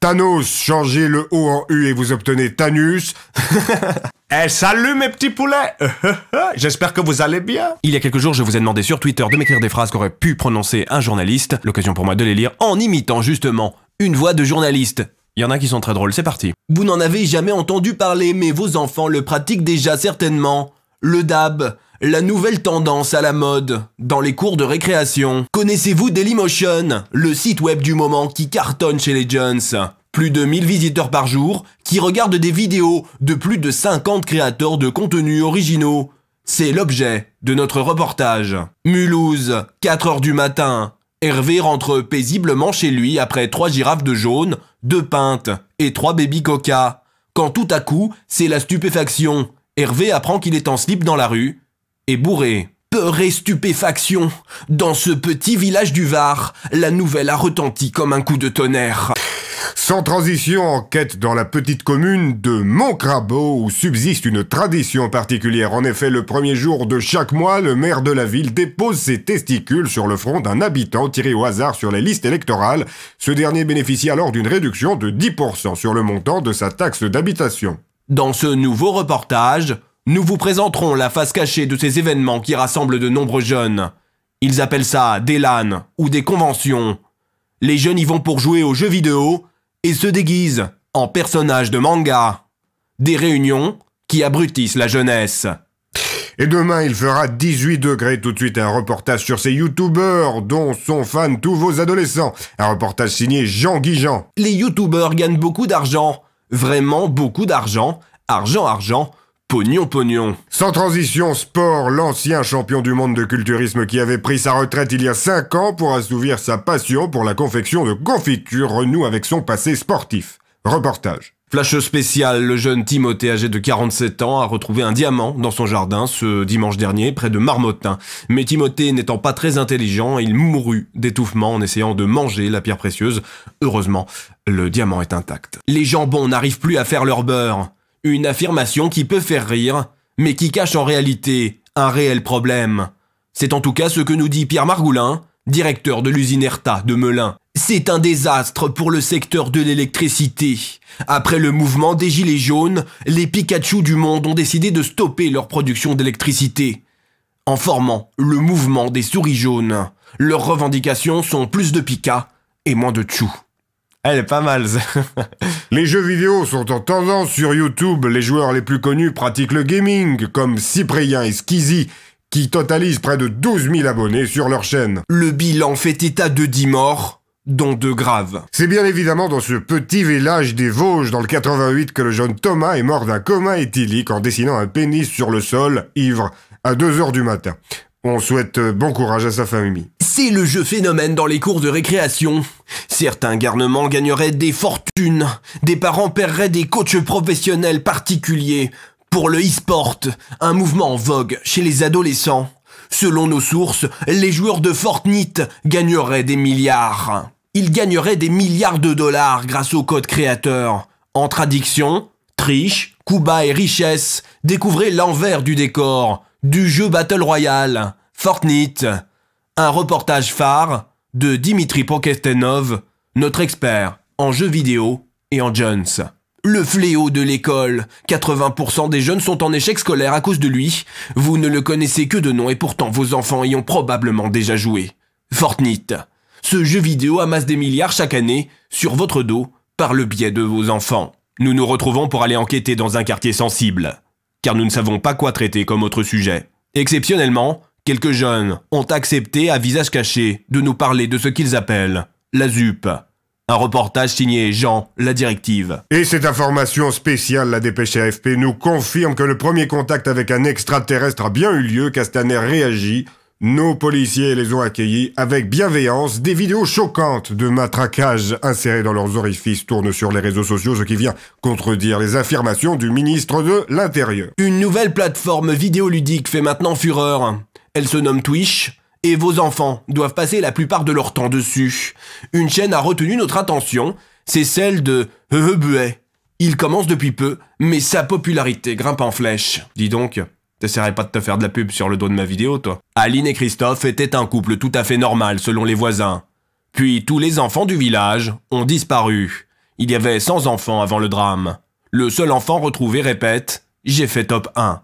Thanos, changez le O en U et vous obtenez Thanus. Eh, salut mes petits poulets J'espère que vous allez bien Il y a quelques jours, je vous ai demandé sur Twitter de m'écrire des phrases qu'aurait pu prononcer un journaliste, l'occasion pour moi de les lire en imitant justement une voix de journaliste. Il y en a qui sont très drôles, c'est parti. Vous n'en avez jamais entendu parler, mais vos enfants le pratiquent déjà certainement. Le dab. La nouvelle tendance à la mode dans les cours de récréation. Connaissez-vous Dailymotion, le site web du moment qui cartonne chez les jeunes Plus de 1000 visiteurs par jour qui regardent des vidéos de plus de 50 créateurs de contenus originaux. C'est l'objet de notre reportage. Mulhouse, 4 heures du matin. Hervé rentre paisiblement chez lui après trois girafes de jaune, deux pintes et trois baby coca. Quand tout à coup, c'est la stupéfaction. Hervé apprend qu'il est en slip dans la rue et bourré. Peur et stupéfaction. Dans ce petit village du Var, la nouvelle a retenti comme un coup de tonnerre. Sans transition, enquête dans la petite commune de Montcrabeau où subsiste une tradition particulière. En effet, le premier jour de chaque mois, le maire de la ville dépose ses testicules sur le front d'un habitant tiré au hasard sur les listes électorales. Ce dernier bénéficie alors d'une réduction de 10% sur le montant de sa taxe d'habitation. Dans ce nouveau reportage, nous vous présenterons la face cachée de ces événements qui rassemblent de nombreux jeunes. Ils appellent ça des LAN ou des conventions. Les jeunes y vont pour jouer aux jeux vidéo et se déguisent en personnages de manga. Des réunions qui abrutissent la jeunesse. Et demain, il fera 18 degrés tout de suite un reportage sur ces Youtubers dont sont fans tous vos adolescents. Un reportage signé Jean Guijan. Les youtubeurs gagnent beaucoup d'argent. Vraiment beaucoup d'argent. Argent, argent. Pognon, pognon. Sans transition, sport, l'ancien champion du monde de culturisme qui avait pris sa retraite il y a 5 ans pour assouvir sa passion pour la confection de confitures renoue avec son passé sportif. Reportage. Flash spécial, le jeune Timothée âgé de 47 ans a retrouvé un diamant dans son jardin ce dimanche dernier près de Marmottin. Mais Timothée n'étant pas très intelligent, il mourut d'étouffement en essayant de manger la pierre précieuse. Heureusement, le diamant est intact. Les jambons n'arrivent plus à faire leur beurre. Une affirmation qui peut faire rire, mais qui cache en réalité un réel problème. C'est en tout cas ce que nous dit Pierre Margoulin, directeur de l'usine Erta de Melun. C'est un désastre pour le secteur de l'électricité. Après le mouvement des Gilets jaunes, les Pikachu du monde ont décidé de stopper leur production d'électricité. En formant le mouvement des souris jaunes, leurs revendications sont plus de Pika et moins de Tchou. Elle est pas mal. les jeux vidéo sont en tendance sur YouTube. Les joueurs les plus connus pratiquent le gaming, comme Cyprien et Skizzy, qui totalisent près de 12 000 abonnés sur leur chaîne. Le bilan fait état de 10 morts dont deux graves. C'est bien évidemment dans ce petit village des Vosges, dans le 88, que le jeune Thomas est mort d'un coma éthylique en dessinant un pénis sur le sol, ivre, à 2 heures du matin. On souhaite bon courage à sa famille. C'est le jeu phénomène dans les cours de récréation. Certains garnements gagneraient des fortunes. Des parents paieraient des coachs professionnels particuliers. Pour le e-sport, un mouvement en vogue chez les adolescents. Selon nos sources, les joueurs de Fortnite gagneraient des milliards. Ils gagneraient des milliards de dollars grâce au code créateur. Entre addiction, triche, coup bas et richesse, découvrez l'envers du décor du jeu Battle Royale, Fortnite un reportage phare de Dimitri Pokestenov, notre expert en jeux vidéo et en jeunes. Le fléau de l'école. 80% des jeunes sont en échec scolaire à cause de lui. Vous ne le connaissez que de nom et pourtant vos enfants y ont probablement déjà joué. Fortnite. Ce jeu vidéo amasse des milliards chaque année sur votre dos par le biais de vos enfants. Nous nous retrouvons pour aller enquêter dans un quartier sensible, car nous ne savons pas quoi traiter comme autre sujet. Exceptionnellement, Quelques jeunes ont accepté à visage caché de nous parler de ce qu'ils appellent la ZUP. Un reportage signé Jean, la directive. Et cette information spéciale, la dépêche AFP, nous confirme que le premier contact avec un extraterrestre a bien eu lieu. Castaner réagit. Nos policiers les ont accueillis avec bienveillance. Des vidéos choquantes de matraquage insérées dans leurs orifices tournent sur les réseaux sociaux, ce qui vient contredire les affirmations du ministre de l'Intérieur. Une nouvelle plateforme vidéoludique fait maintenant fureur. Elle se nomme Twitch et vos enfants doivent passer la plupart de leur temps dessus. Une chaîne a retenu notre attention, c'est celle de Buet. Il commence depuis peu, mais sa popularité grimpe en flèche. Dis donc, t'essaierais pas de te faire de la pub sur le dos de ma vidéo, toi Aline et Christophe étaient un couple tout à fait normal selon les voisins. Puis tous les enfants du village ont disparu. Il y avait 100 enfants avant le drame. Le seul enfant retrouvé répète « J'ai fait top 1 ».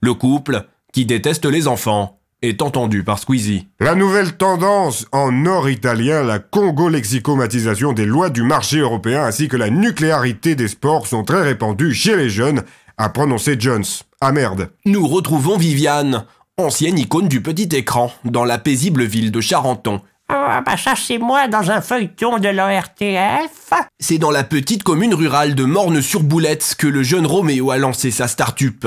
Le couple, qui déteste les enfants, est entendu par Squeezie. La nouvelle tendance en nord italien, la congo-lexicomatisation des lois du marché européen ainsi que la nucléarité des sports sont très répandues chez les jeunes, a prononcé Jones. Ah merde. Nous retrouvons Viviane, ancienne icône du petit écran, dans la paisible ville de Charenton. Ah bah ça c'est moi dans un feuilleton de l'ORTF. C'est dans la petite commune rurale de Morne-sur-Boulette que le jeune Roméo a lancé sa start-up.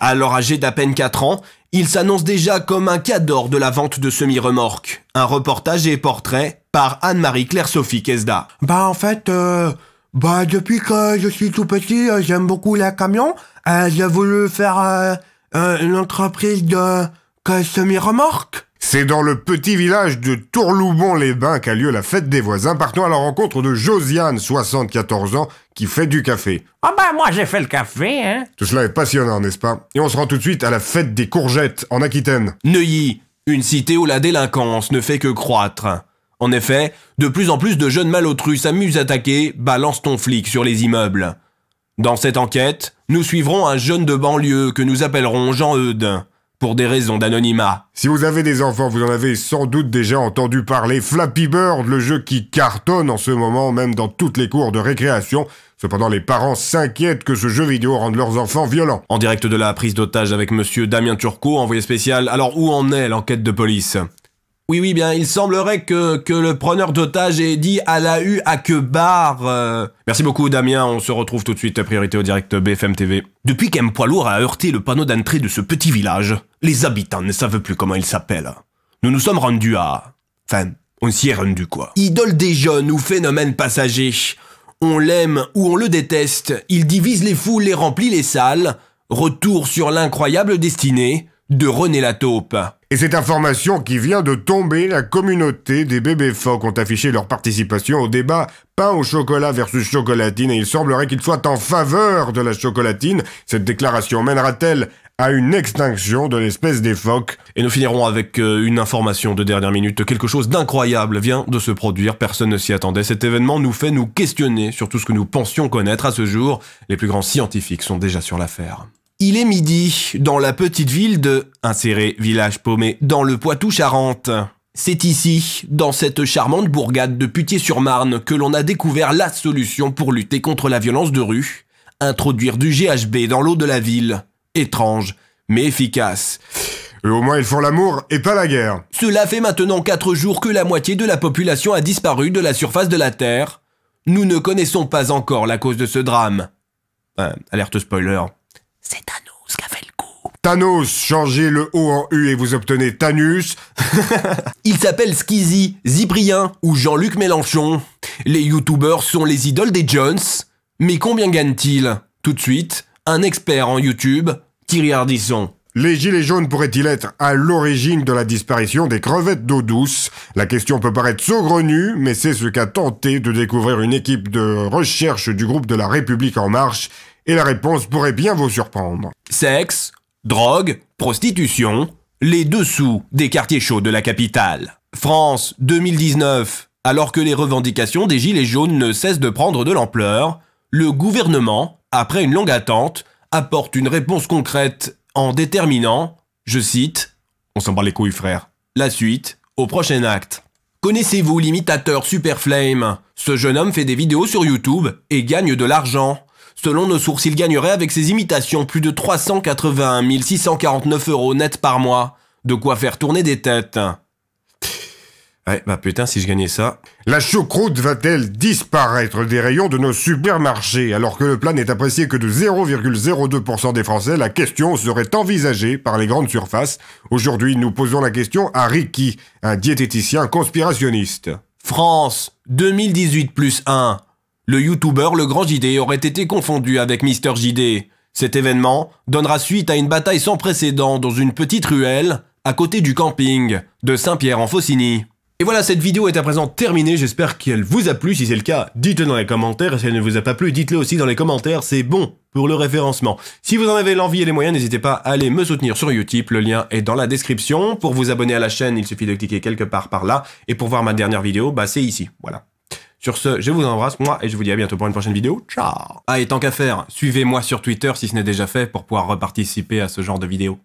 Alors âgé d'à peine 4 ans, il s'annonce déjà comme un cadeau de la vente de semi-remorques. Un reportage et portrait par Anne-Marie Claire-Sophie Kesda. Bah en fait, euh, bah depuis que je suis tout petit, euh, j'aime beaucoup les camions. Euh, j'ai voulu faire euh, une entreprise de semi-remorques. C'est dans le petit village de Tourloubon-les-Bains qu'a lieu la fête des voisins. partant à la rencontre de Josiane, 74 ans, qui fait du café. Ah ben moi j'ai fait le café, hein. Tout cela est passionnant, n'est-ce pas Et on se rend tout de suite à la fête des courgettes en Aquitaine. Neuilly, une cité où la délinquance ne fait que croître. En effet, de plus en plus de jeunes malotrus s'amusent à attaquer Balance ton flic sur les immeubles. Dans cette enquête, nous suivrons un jeune de banlieue que nous appellerons Jean-Eudes pour des raisons d'anonymat. Si vous avez des enfants, vous en avez sans doute déjà entendu parler. Flappy Bird, le jeu qui cartonne en ce moment, même dans toutes les cours de récréation. Cependant, les parents s'inquiètent que ce jeu vidéo rende leurs enfants violents. En direct de la prise d'otage avec monsieur Damien Turcot, envoyé spécial, alors où en est l'enquête de police oui, oui, bien, il semblerait que, que le preneur d'otage ait dit à la U à que barre. Euh. Merci beaucoup, Damien. On se retrouve tout de suite, à priorité au direct BFM TV. Depuis qu'un poids lourd a heurté le panneau d'entrée de ce petit village, les habitants ne savent plus comment il s'appelle. Nous nous sommes rendus à. Enfin, on s'y est rendu, quoi. Idole des jeunes ou phénomène passager. On l'aime ou on le déteste. Il divise les foules et remplit les salles. Retour sur l'incroyable destinée de René taupe. Et cette information qui vient de tomber, la communauté des bébés phoques ont affiché leur participation au débat pain au chocolat versus chocolatine et il semblerait qu'ils soient en faveur de la chocolatine. Cette déclaration mènera-t-elle à une extinction de l'espèce des phoques Et nous finirons avec euh, une information de dernière minute. Quelque chose d'incroyable vient de se produire, personne ne s'y attendait. Cet événement nous fait nous questionner sur tout ce que nous pensions connaître à ce jour. Les plus grands scientifiques sont déjà sur l'affaire. Il est midi dans la petite ville de, inséré village paumé, dans le poitou charente C'est ici, dans cette charmante bourgade de Putier-sur-Marne, que l'on a découvert la solution pour lutter contre la violence de rue, introduire du GHB dans l'eau de la ville. Étrange, mais efficace. au moins ils font l'amour et pas la guerre. Cela fait maintenant 4 jours que la moitié de la population a disparu de la surface de la Terre. Nous ne connaissons pas encore la cause de ce drame. Euh, alerte spoiler. C'est Thanos qui a fait le coup. Thanos, changez le O en U et vous obtenez Thanus. Il s'appelle Skizzy, Zibrien ou Jean-Luc Mélenchon. Les youtubeurs sont les idoles des Jones. Mais combien gagnent-ils Tout de suite, un expert en YouTube, Thierry Hardisson. Les gilets jaunes pourraient-ils être à l'origine de la disparition des crevettes d'eau douce La question peut paraître saugrenue, mais c'est ce qu'a tenté de découvrir une équipe de recherche du groupe de la République en marche et la réponse pourrait bien vous surprendre. Sexe, drogue, prostitution, les dessous des quartiers chauds de la capitale. France 2019, alors que les revendications des Gilets jaunes ne cessent de prendre de l'ampleur, le gouvernement, après une longue attente, apporte une réponse concrète en déterminant, je cite, On s'en bat les couilles frère, la suite au prochain acte. Connaissez-vous l'imitateur Superflame Ce jeune homme fait des vidéos sur YouTube et gagne de l'argent. Selon nos sources, il gagnerait avec ses imitations plus de 381 649 euros net par mois. De quoi faire tourner des têtes. Ouais, bah putain, si je gagnais ça. La choucroute va-t-elle disparaître des rayons de nos supermarchés alors que le plat n'est apprécié que de 0,02% des Français La question serait envisagée par les grandes surfaces. Aujourd'hui, nous posons la question à Ricky, un diététicien conspirationniste. France, 2018 plus 1. Le youtubeur Le Grand JD aurait été confondu avec Mister JD. Cet événement donnera suite à une bataille sans précédent dans une petite ruelle à côté du camping de Saint-Pierre-en-Faucigny. Et voilà, cette vidéo est à présent terminée, j'espère qu'elle vous a plu, si c'est le cas, dites-le dans les commentaires, si elle ne vous a pas plu, dites-le aussi dans les commentaires, c'est bon pour le référencement. Si vous en avez l'envie et les moyens, n'hésitez pas à aller me soutenir sur Utip, le lien est dans la description. Pour vous abonner à la chaîne, il suffit de cliquer quelque part par là, et pour voir ma dernière vidéo, bah c'est ici, voilà. Sur ce, je vous embrasse, moi, et je vous dis à bientôt pour une prochaine vidéo. Ciao Ah, et tant qu'à faire, suivez-moi sur Twitter si ce n'est déjà fait pour pouvoir reparticiper à ce genre de vidéos.